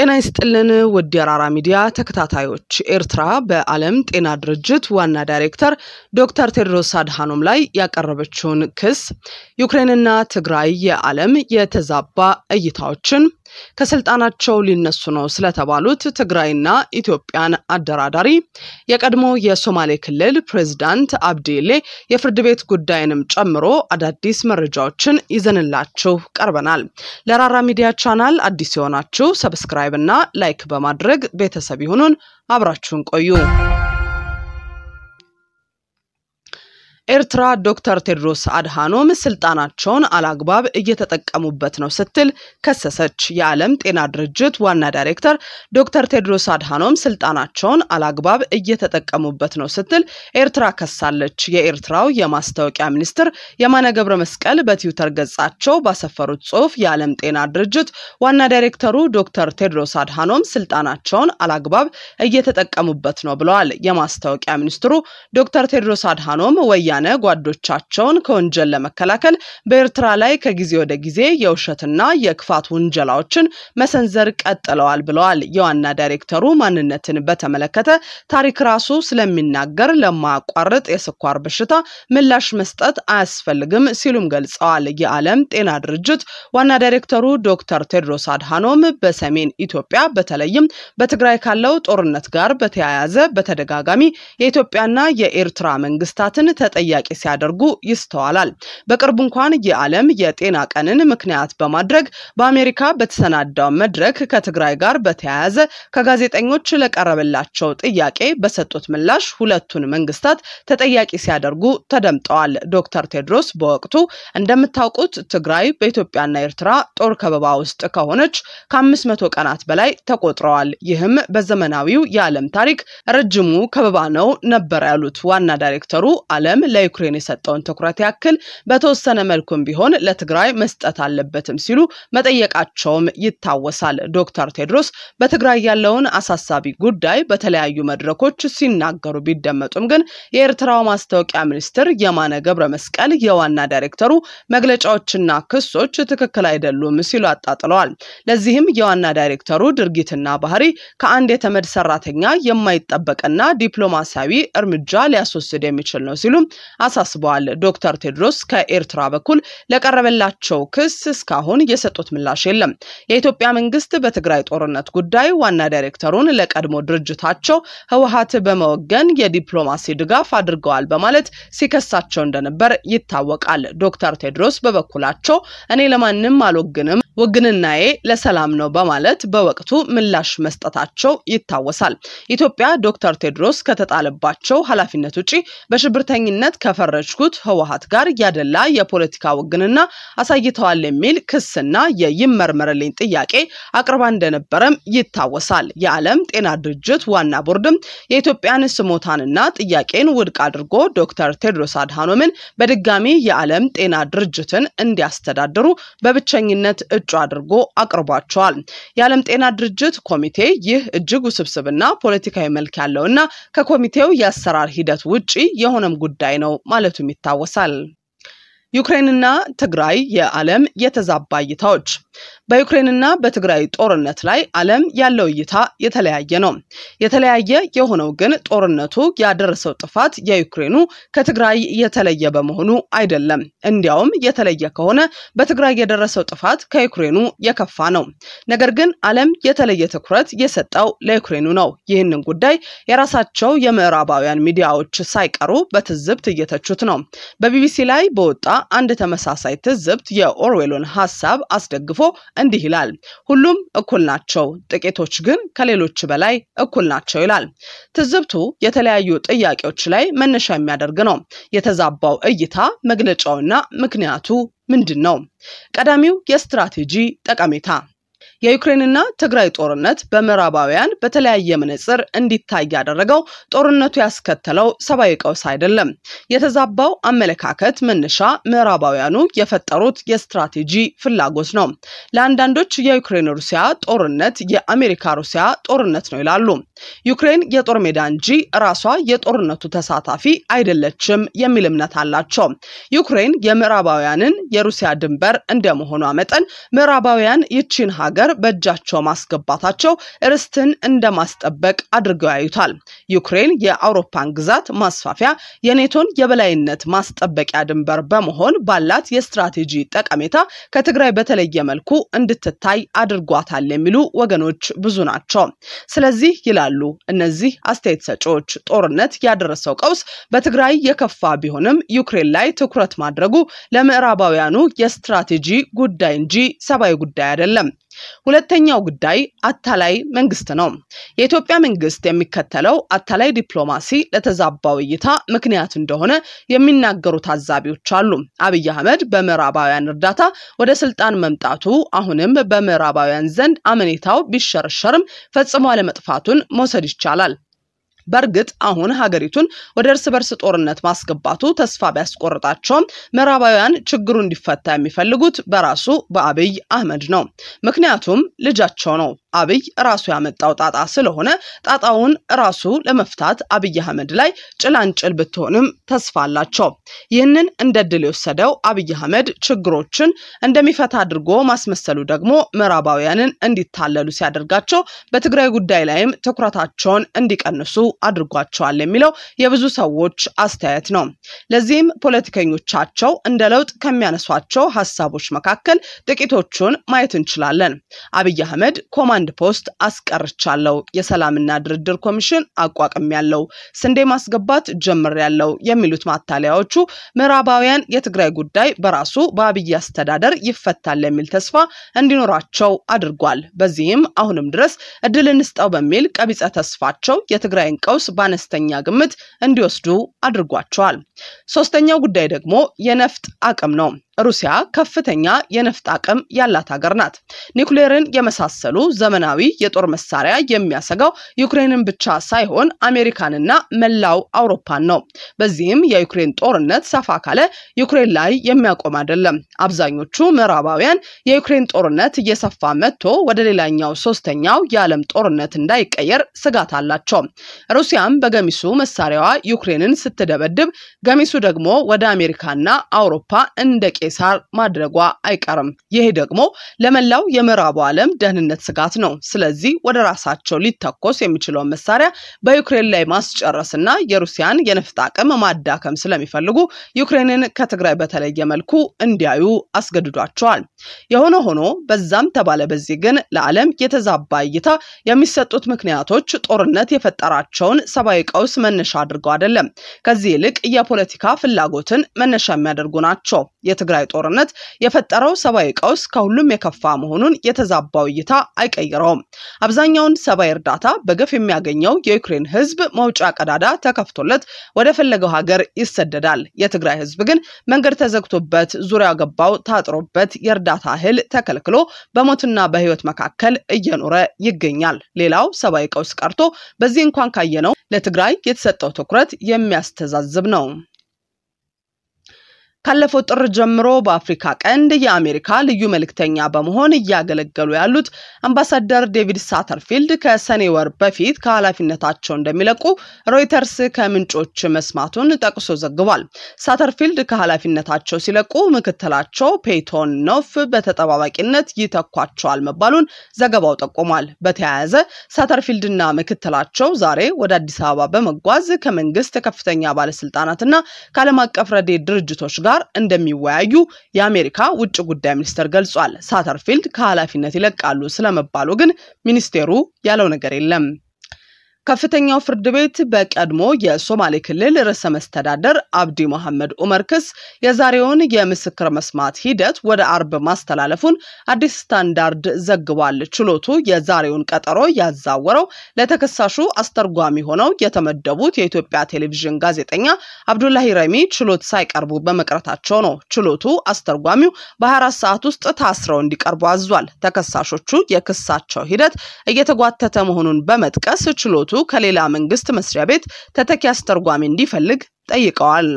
ጤና ይስጥልን ውድ የራራ ሚዲያ ተከታታዮች፣ ኤርትራ በዓለም ጤና ድርጅት ዋና ዳይሬክተር ዶክተር ቴድሮስ አድሃኖም ላይ ያቀረበችውን ክስ ዩክሬንና ትግራይ የዓለም የተዛባ እይታዎችን ከስልጣናቸው ሊነሱ ነው ስለተባሉት ትግራይና ኢትዮጵያን አደራዳሪ የቀድሞ የሶማሌ ክልል ፕሬዝዳንት አብዲሌ የፍርድ ቤት ጉዳይንም ጨምሮ አዳዲስ መረጃዎችን ይዘንላችሁ ቀርበናል። ለራራ ሚዲያ ቻናል አዲስ የሆናችሁ ሰብስክራይብ እና ላይክ በማድረግ ቤተሰብ ይሁኑን። አብራችሁን ቆዩ። ኤርትራ ዶክተር ቴድሮስ አድሃኖም ስልጣናቸውን አላግባብ እየተጠቀሙበት ነው ስትል ከሰሰች። የዓለም ጤና ድርጅት ዋና ዳይሬክተር ዶክተር ቴድሮስ አድሃኖም ስልጣናቸውን አላግባብ እየተጠቀሙበት ነው ስትል ኤርትራ ከሳለች። የኤርትራው የማስታወቂያ ሚኒስትር የማነ ገብረ መስቀል በትዊተር ገጻቸው ባሰፈሩት ጽሑፍ የዓለም ጤና ድርጅት ዋና ዳይሬክተሩ ዶክተር ቴድሮስ አድሃኖም ስልጣናቸውን አላግባብ እየተጠቀሙበት ነው ብለዋል። የማስታወቂያ ሚኒስትሩ ዶክተር ቴድሮስ አድሃኖም ወያ አዳነ ጓዶቻቸውን ከወንጀል ለመከላከል በኤርትራ ላይ ከጊዜ ወደ ጊዜ የውሸትና የክፋት ውንጀላዎችን መሰንዘር ቀጥለዋል ብለዋል። የዋና ዳይሬክተሩ ማንነትን በተመለከተ ታሪክ ራሱ ስለሚናገር ለማያቋርጥ የስኳር በሽታ ምላሽ መስጠት አያስፈልግም ሲሉም ገልጸዋል። የዓለም ጤና ድርጅት ዋና ዳይሬክተሩ ዶክተር ቴድሮስ አድሃኖም በሰሜን ኢትዮጵያ በተለይም በትግራይ ካለው ጦርነት ጋር በተያያዘ በተደጋጋሚ የኢትዮጵያና የኤርትራ መንግስታትን ተጠ ተጠያቂ ሲያደርጉ ይስተዋላል። በቅርቡ እንኳን የዓለም የጤና ቀንን ምክንያት በማድረግ በአሜሪካ በተሰናዳው መድረክ ከትግራይ ጋር በተያያዘ ከጋዜጠኞች ለቀረበላቸው ጥያቄ በሰጡት ምላሽ ሁለቱን መንግስታት ተጠያቂ ሲያደርጉ ተደምጠዋል። ዶክተር ቴድሮስ በወቅቱ እንደምታውቁት ትግራይ በኢትዮጵያና ኤርትራ ጦር ከበባ ውስጥ ከሆነች ከአምስት መቶ ቀናት በላይ ተቆጥረዋል። ይህም በዘመናዊው የዓለም ታሪክ ረጅሙ ከበባ ነው ነበር ያሉት ዋና ዳይሬክተሩ ዓለም ለዩክሬን የሰጠውን ትኩረት ያክል በተወሰነ መልኩም ቢሆን ለትግራይ መስጠት አለበትም ሲሉ መጠየቃቸውም ይታወሳል። ዶክተር ቴድሮስ በትግራይ ያለውን አሳሳቢ ጉዳይ በተለያዩ መድረኮች ሲናገሩ ቢደመጡም ግን የኤርትራው ማስታወቂያ ሚኒስትር የማነ ገብረ መስቀል የዋና ዳይሬክተሩ መግለጫዎችና ክሶች ትክክል አይደሉም ሲሉ አጣጥለዋል። ለዚህም የዋና ዳይሬክተሩ ድርጊትና ባህሪ ከአንድ የተመድ ሰራተኛ የማይጠበቅና ዲፕሎማሲያዊ እርምጃ ሊያስወስድ የሚችል ነው ሲሉም አሳስበዋል። ዶክተር ቴድሮስ ከኤርትራ በኩል ለቀረበላቸው ክስ እስካሁን የሰጡት ምላሽ የለም። የኢትዮጵያ መንግስት በትግራይ ጦርነት ጉዳይ ዋና ዳይሬክተሩን ለቀድሞ ድርጅታቸው ህወሀት በመወገን የዲፕሎማሲ ድጋፍ አድርገዋል በማለት ሲከሳቸው እንደነበር ይታወቃል። ዶክተር ቴድሮስ በበኩላቸው እኔ ለማንም አልወግንም ውግንናዬ ለሰላም ነው በማለት በወቅቱ ምላሽ መስጠታቸው ይታወሳል። ኢትዮጵያ ዶክተር ቴድሮስ ከተጣለባቸው ኃላፊነት ውጪ በሽብርተኝነት በእጩነት ከፈረጅኩት ህወሀት ጋር ያደላ የፖለቲካ ውግንና አሳይተዋል የሚል ክስና የይመርመርልኝ ጥያቄ አቅርባ እንደነበረም ይታወሳል። የዓለም ጤና ድርጅት ዋና ቦርድም የኢትዮጵያን ስሞታንና ጥያቄን ውድቅ አድርጎ ዶክተር ቴድሮስ አድሃኖምን በድጋሚ የዓለም ጤና ድርጅትን እንዲያስተዳድሩ በብቸኝነት እጩ አድርጎ አቅርቧቸዋል። የዓለም ጤና ድርጅት ኮሚቴ ይህ እጅግ ውስብስብና ፖለቲካዊ መልክ ያለውና ከኮሚቴው የአሰራር ሂደት ውጪ የሆነም ጉዳይ ጉዳይ ነው ማለቱም ይታወሳል። ዩክሬንና ትግራይ የዓለም የተዛባ እይታዎች በዩክሬንና በትግራይ ጦርነት ላይ ዓለም ያለው እይታ የተለያየ ነው። የተለያየ የሆነው ግን ጦርነቱ ያደረሰው ጥፋት የዩክሬኑ ከትግራይ የተለየ በመሆኑ አይደለም። እንዲያውም የተለየ ከሆነ በትግራይ የደረሰው ጥፋት ከዩክሬኑ የከፋ ነው። ነገር ግን ዓለም የተለየ ትኩረት የሰጠው ለዩክሬኑ ነው። ይህንን ጉዳይ የራሳቸው የምዕራባውያን ሚዲያዎች ሳይቀሩ በትዝብት እየተቹት ነው። በቢቢሲ ላይ በወጣ አንድ ተመሳሳይ ትዝብት የኦርዌሎን ሀሳብ አስደግፎ እንዲህ ይላል፣ ሁሉም እኩል ናቸው፣ ጥቂቶች ግን ከሌሎች በላይ እኩል ናቸው ይላል። ትዝብቱ የተለያዩ ጥያቄዎች ላይ መነሻ የሚያደርግ ነው። የተዛባው እይታ መግለጫውና ምክንያቱ ምንድን ነው? ቀዳሚው የስትራቴጂ ጠቀሜታ የዩክሬንና ትግራይ ጦርነት በምዕራባውያን በተለያየ መነጽር እንዲታይ ያደረገው ጦርነቱ ያስከተለው ሰብአዊ ቀውስ አይደለም። የተዛባው አመለካከት መነሻ ምዕራባውያኑ የፈጠሩት የስትራቴጂ ፍላጎት ነው። ለአንዳንዶች የዩክሬን ሩሲያ ጦርነት የአሜሪካ ሩሲያ ጦርነት ነው ይላሉ። ዩክሬን የጦር ሜዳ እንጂ ራሷ የጦርነቱ ተሳታፊ አይደለችም የሚል እምነት አላቸው። ዩክሬን የምዕራባውያንን የሩሲያ ድንበር እንደመሆኗ መጠን ምዕራባውያን ይችን ሀገር ዘር በእጃቸው ማስገባታቸው ርስትን እንደማስጠበቅ አድርገው ያዩታል። ዩክሬን የአውሮፓን ግዛት ማስፋፊያ የኔቶን የበላይነት ማስጠበቂያ ድንበር በመሆን ባላት የስትራቴጂ ጠቀሜታ ከትግራይ በተለየ መልኩ እንድትታይ አድርጓታል የሚሉ ወገኖች ብዙ ናቸው። ስለዚህ ይላሉ እነዚህ አስተያየት ሰጪዎች ጦርነት ያደረሰው ቀውስ በትግራይ የከፋ ቢሆንም ዩክሬን ላይ ትኩረት ማድረጉ ለምዕራባውያኑ የስትራቴጂ ጉዳይ እንጂ ሰብአዊ ጉዳይ አይደለም። ሁለተኛው ጉዳይ አታላይ መንግስት ነው። የኢትዮጵያ መንግስት የሚከተለው አታላይ ዲፕሎማሲ ለተዛባው እይታ ምክንያት እንደሆነ የሚናገሩ ታዛቢዎች አሉ። አብይ አህመድ በምዕራባውያን እርዳታ ወደ ስልጣን መምጣቱ አሁንም በምዕራባውያን ዘንድ አመኔታው ቢሸረሸርም ፈጽሞ አለመጥፋቱን መውሰድ ይቻላል። በእርግጥ አሁን ሀገሪቱን ወደ እርስ በርስ ጦርነት ማስገባቱ ተስፋ ቢያስቆርጣቸውም ምዕራባውያን ችግሩ እንዲፈታ የሚፈልጉት በራሱ በአብይ አህመድ ነው። ምክንያቱም ልጃቸው ነው። አብይ ራሱ ያመጣው ጣጣ ስለሆነ ጣጣውን ራሱ ለመፍታት አብይ አህመድ ላይ ጭላንጭል ብትሆንም ተስፋ አላቸው። ይህንን እንደ ድል የወሰደው አብይ አህመድ ችግሮችን እንደሚፈታ አድርጎ ማስመሰሉ ደግሞ ምዕራባውያንን እንዲታለሉ ሲያደርጋቸው በትግራይ ጉዳይ ላይም ትኩረታቸውን እንዲቀንሱ አድርጓቸዋል የሚለው የብዙ ሰዎች አስተያየት ነው። ለዚህም ፖለቲከኞቻቸው እንደ ለውጥ ከሚያነሷቸው ሀሳቦች መካከል ጥቂቶቹን ማየት እንችላለን። አብይ አህመድ ኮማንድ ፖስት አስቀርቻለው፣ የሰላምና ድርድር ኮሚሽን አቋቅም ያለው ስንዴ ማስገባት ጀምር ያለው የሚሉት ማታለያዎቹ ምዕራባውያን የትግራይ ጉዳይ በራሱ በአብይ አስተዳደር ይፈታል የሚል ተስፋ እንዲኖራቸው አድርጓል። በዚህም አሁንም ድረስ እድል እንስጠው በሚል ቀቢጸ ተስፋቸው የትግራይን ቀውስ በአነስተኛ ግምት እንዲወስዱ አድርጓቸዋል። ሶስተኛው ጉዳይ ደግሞ የነፍጥ አቅም ነው። ሩሲያ ከፍተኛ የነፍጥ አቅም ያላት ሀገር ናት። ኒውክሌርን የመሳሰሉ ዘመናዊ የጦር መሳሪያ የሚያሰጋው ዩክሬንን ብቻ ሳይሆን አሜሪካንና መላው አውሮፓን ነው። በዚህም የዩክሬን ጦርነት ሰፋ ካለ ዩክሬን ላይ የሚያቆም አይደለም። አብዛኞቹ ምዕራባውያን የዩክሬን ጦርነት እየሰፋ መጥቶ ወደ ሌላኛው ሶስተኛው የዓለም ጦርነት እንዳይቀየር ስጋት አላቸው። ሩሲያም በገሚሱ መሳሪያዋ ዩክሬንን ስትደበድብ፣ ገሚሱ ደግሞ ወደ አሜሪካና አውሮፓ እንደ ቄስ ሳር ማድረጓ አይቀርም። ይሄ ደግሞ ለመላው የምዕራቡ ዓለም ደህንነት ስጋት ነው። ስለዚህ ወደ ራሳቸው ሊተኮስ የሚችለውን መሳሪያ በዩክሬን ላይ ማስጨረስና የሩሲያን የነፍጥ አቅም ማዳከም ስለሚፈልጉ ዩክሬንን ከትግራይ በተለየ መልኩ እንዲያዩ አስገድዷቸዋል። የሆነ ሆኖ በዛም ተባለ በዚህ ግን ለዓለም የተዛባ እይታ የሚሰጡት ምክንያቶች ጦርነት የፈጠራቸውን ሰብአዊ ቀውስ መነሻ አድርገው አይደለም። ከዚህ ይልቅ የፖለቲካ ፍላጎትን መነሻ የሚያደርጉ ናቸው። የትግራይ የትግራይ ጦርነት የፈጠረው ሰብአዊ ቀውስ ከሁሉም የከፋ መሆኑን የተዛባው እይታ አይቀይረውም። አብዛኛውን ሰብአዊ እርዳታ በገፍ የሚያገኘው የዩክሬን ህዝብ መውጫ ቀዳዳ ተከፍቶለት ወደ ፈለገው ሀገር ይሰደዳል። የትግራይ ህዝብ ግን መንገድ ተዘግቶበት ዙሪያ ገባው ታጥሮበት የእርዳታ እህል ተከልክሎ በሞትና በህይወት መካከል እየኖረ ይገኛል። ሌላው ሰብአዊ ቀውስ ቀርቶ በዚህ እንኳን ካየነው ለትግራይ የተሰጠው ትኩረት የሚያስተዛዝብ ነው። ካለፈው ጥር ጀምሮ በአፍሪካ ቀንድ የአሜሪካ ልዩ መልእክተኛ በመሆን እያገለገሉ ያሉት አምባሳደር ዴቪድ ሳተርፊልድ ከሰኔ ወር በፊት ከኃላፊነታቸው እንደሚለቁ ሮይተርስ ከምንጮች መስማቱን ጠቅሶ ዘግቧል። ሳተርፊልድ ከኃላፊነታቸው ሲለቁ ምክትላቸው ፔይቶን ኖፍ በተጠባባቂነት ይተኳቸዋል መባሉን ዘገባው ጠቁሟል። በተያያዘ ሳተርፊልድና ምክትላቸው ዛሬ ወደ አዲስ አበባ በመጓዝ ከመንግስት ከፍተኛ ባለስልጣናትና ከዓለም አቀፍ ረዴ ድርጅቶች ጋር ጋር እንደሚወያዩ የአሜሪካ ውጭ ጉዳይ ሚኒስቴር ገልጿል። ሳተርፊልድ ከኃላፊነት ይለቃሉ ስለመባሉ ግን ሚኒስቴሩ ያለው ነገር የለም። ከፍተኛው ፍርድ ቤት በቀድሞ የሶማሌ ክልል ርዕሰ መስተዳደር አብዲ መሐመድ ኡመር ክስ የዛሬውን የምስክር መስማት ሂደት ወደ አርብ ማስተላለፉን አዲስ ስታንዳርድ ዘግቧል። ችሎቱ የዛሬውን ቀጠሮ ያዛወረው ለተከሳሹ አስተርጓሚ ሆነው የተመደቡት የኢትዮጵያ ቴሌቪዥን ጋዜጠኛ አብዱላሂ ረሚ ችሎት ሳይቀርቡ በመቅረታቸው ነው። ችሎቱ አስተርጓሚው በ24 ሰዓት ውስጥ ታስረው እንዲቀርቡ አዟል። ተከሳሾቹ የክሳቸው ሂደት እየተጓተተ መሆኑን በመጥቀስ ችሎቱ ከሌላ መንግስት መስሪያ ቤት ተተኪ አስተርጓሚ እንዲፈልግ ጠይቀዋል።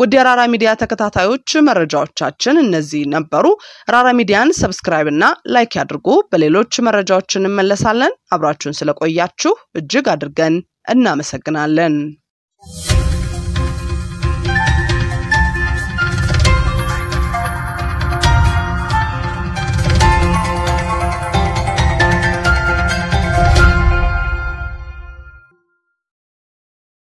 ውድ የራራ ሚዲያ ተከታታዮች መረጃዎቻችን እነዚህ ነበሩ። ራራ ሚዲያን ሰብስክራይብ እና ላይክ ያድርጉ። በሌሎች መረጃዎች እንመለሳለን። አብራችሁን ስለቆያችሁ እጅግ አድርገን እናመሰግናለን።